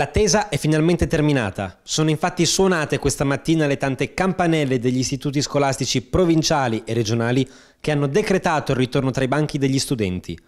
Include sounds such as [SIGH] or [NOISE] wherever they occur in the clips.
L'attesa è finalmente terminata. Sono infatti suonate questa mattina le tante campanelle degli istituti scolastici provinciali e regionali che hanno decretato il ritorno tra i banchi degli studenti.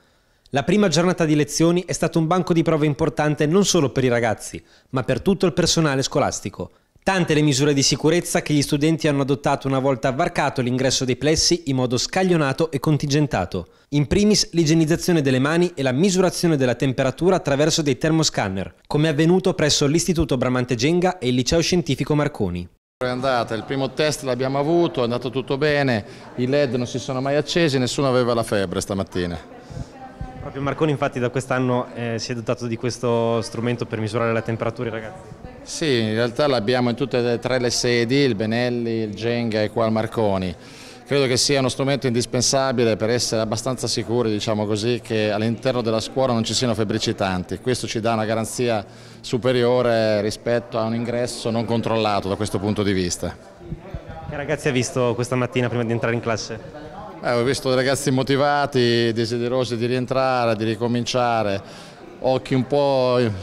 La prima giornata di lezioni è stato un banco di prova importante non solo per i ragazzi, ma per tutto il personale scolastico. Tante le misure di sicurezza che gli studenti hanno adottato una volta varcato l'ingresso dei plessi in modo scaglionato e contingentato. In primis l'igienizzazione delle mani e la misurazione della temperatura attraverso dei termoscanner, come è avvenuto presso l'Istituto Bramante Genga e il Liceo Scientifico Marconi. È andata, il primo test l'abbiamo avuto, è andato tutto bene, i led non si sono mai accesi, nessuno aveva la febbre stamattina. Proprio Marconi infatti da quest'anno eh, si è dotato di questo strumento per misurare la temperatura ai ragazzi. Sì, in realtà l'abbiamo in tutte e tre le sedi, il Benelli, il Genga e qua il Marconi. Credo che sia uno strumento indispensabile per essere abbastanza sicuri diciamo così, che all'interno della scuola non ci siano febbricitanti. Questo ci dà una garanzia superiore rispetto a un ingresso non controllato da questo punto di vista. Che ragazzi hai visto questa mattina prima di entrare in classe? Eh, ho visto dei ragazzi motivati, desiderosi di rientrare, di ricominciare occhi un po', un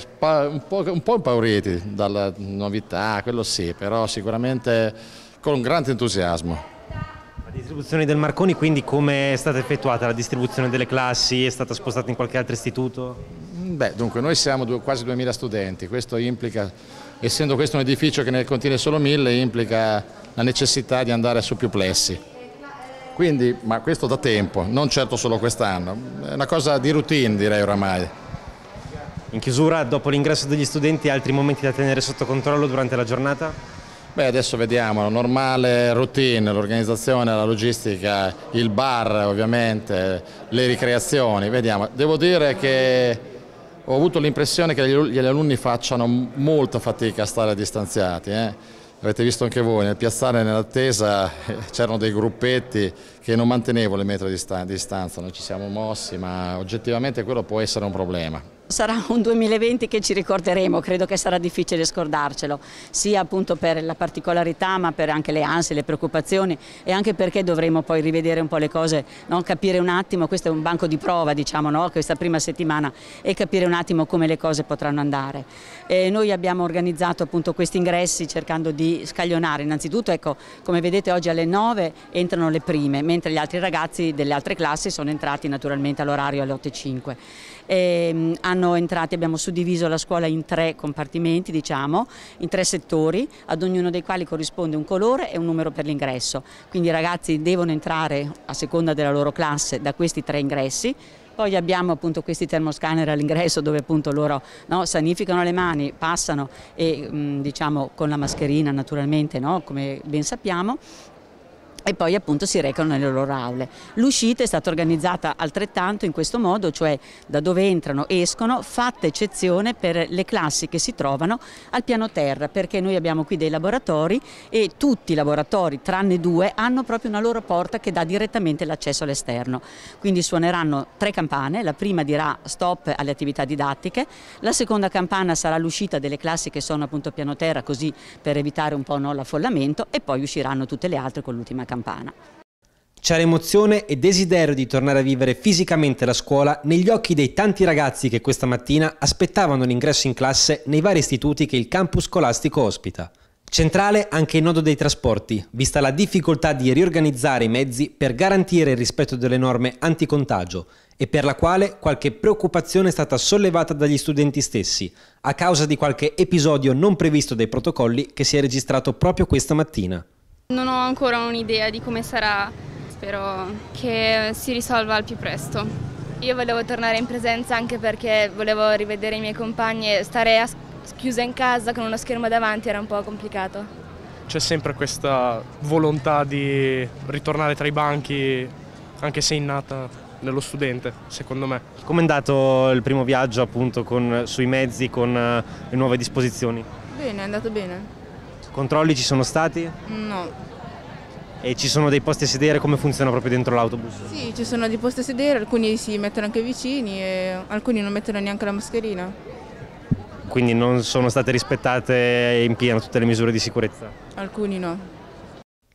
po', un po impauriti dalla novità, quello sì, però sicuramente con un grande entusiasmo. La distribuzione del Marconi quindi come è stata effettuata? La distribuzione delle classi è stata spostata in qualche altro istituto? Beh, dunque noi siamo due, quasi 2000 studenti, questo implica, essendo questo un edificio che ne contiene solo 1000, implica la necessità di andare su più plessi. Quindi, ma questo da tempo, non certo solo quest'anno, è una cosa di routine direi oramai. In chiusura, dopo l'ingresso degli studenti, altri momenti da tenere sotto controllo durante la giornata? Beh, adesso vediamo, la normale routine, l'organizzazione, la logistica, il bar ovviamente, le ricreazioni, vediamo. Devo dire che ho avuto l'impressione che gli alunni facciano molta fatica a stare distanziati. Eh? Avete visto anche voi, nel piazzale nell'attesa [LAUGHS] c'erano dei gruppetti che non mantenevo le metri di distanza, noi ci siamo mossi, ma oggettivamente quello può essere un problema sarà un 2020 che ci ricorderemo, credo che sarà difficile scordarcelo, sia appunto per la particolarità ma per anche le ansie, le preoccupazioni e anche perché dovremo poi rivedere un po' le cose, no? capire un attimo, questo è un banco di prova diciamo, no? questa prima settimana e capire un attimo come le cose potranno andare. E noi abbiamo organizzato appunto questi ingressi cercando di scaglionare, innanzitutto ecco, come vedete oggi alle 9 entrano le prime, mentre gli altri ragazzi delle altre classi sono entrati naturalmente all'orario alle 8.05. E, ehm, hanno saranno entrati, abbiamo suddiviso la scuola in tre compartimenti, diciamo, in tre settori, ad ognuno dei quali corrisponde un colore e un numero per l'ingresso. Quindi i ragazzi devono entrare a seconda della loro classe da questi tre ingressi, poi abbiamo appunto questi termoscanner all'ingresso dove appunto loro no, sanificano le mani, passano e diciamo con la mascherina naturalmente, no, come ben sappiamo, e poi appunto si recano nelle loro aule. L'uscita è stata organizzata altrettanto in questo modo, cioè da dove entrano escono, fatta eccezione per le classi che si trovano al piano terra, perché noi abbiamo qui dei laboratori e tutti i laboratori, tranne due, hanno proprio una loro porta che dà direttamente l'accesso all'esterno. Quindi suoneranno tre campane, la prima dirà stop alle attività didattiche, la seconda campana sarà l'uscita delle classi che sono appunto piano terra, così per evitare un po' no, l'affollamento e poi usciranno tutte le altre con l'ultima campana. C'era emozione e desiderio di tornare a vivere fisicamente la scuola negli occhi dei tanti ragazzi che questa mattina aspettavano l'ingresso in classe nei vari istituti che il campus scolastico ospita. Centrale anche il nodo dei trasporti, vista la difficoltà di riorganizzare i mezzi per garantire il rispetto delle norme anticontagio e per la quale qualche preoccupazione è stata sollevata dagli studenti stessi, a causa di qualche episodio non previsto dai protocolli che si è registrato proprio questa mattina. Non ho ancora un'idea di come sarà, spero che si risolva al più presto. Io volevo tornare in presenza anche perché volevo rivedere i miei compagni e stare chiusa in casa con uno schermo davanti era un po' complicato. C'è sempre questa volontà di ritornare tra i banchi, anche se innata nello studente, secondo me. Come è andato il primo viaggio appunto con, sui mezzi, con eh, le nuove disposizioni? Bene, è andato bene. Controlli ci sono stati? No. E ci sono dei posti a sedere, come funziona proprio dentro l'autobus? Sì, ci sono dei posti a sedere, alcuni si mettono anche vicini e alcuni non mettono neanche la mascherina. Quindi non sono state rispettate in pieno tutte le misure di sicurezza? Alcuni no.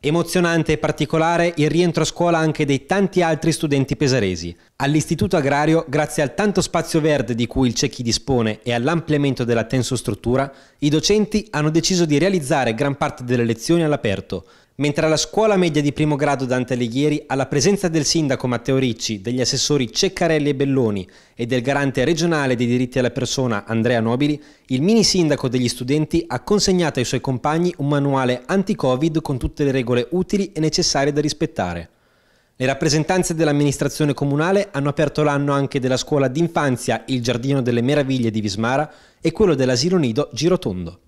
Emozionante e particolare il rientro a scuola anche dei tanti altri studenti pesaresi. All'Istituto Agrario, grazie al tanto spazio verde di cui il CECHI dispone e all'ampliamento della tensostruttura, i docenti hanno deciso di realizzare gran parte delle lezioni all'aperto, Mentre alla scuola media di primo grado Dante Alighieri, alla presenza del sindaco Matteo Ricci, degli assessori Ceccarelli e Belloni e del garante regionale dei diritti alla persona Andrea Nobili, il mini sindaco degli studenti ha consegnato ai suoi compagni un manuale anti-Covid con tutte le regole utili e necessarie da rispettare. Le rappresentanze dell'amministrazione comunale hanno aperto l'anno anche della scuola d'infanzia Il Giardino delle Meraviglie di Vismara e quello dell'asilo nido Girotondo.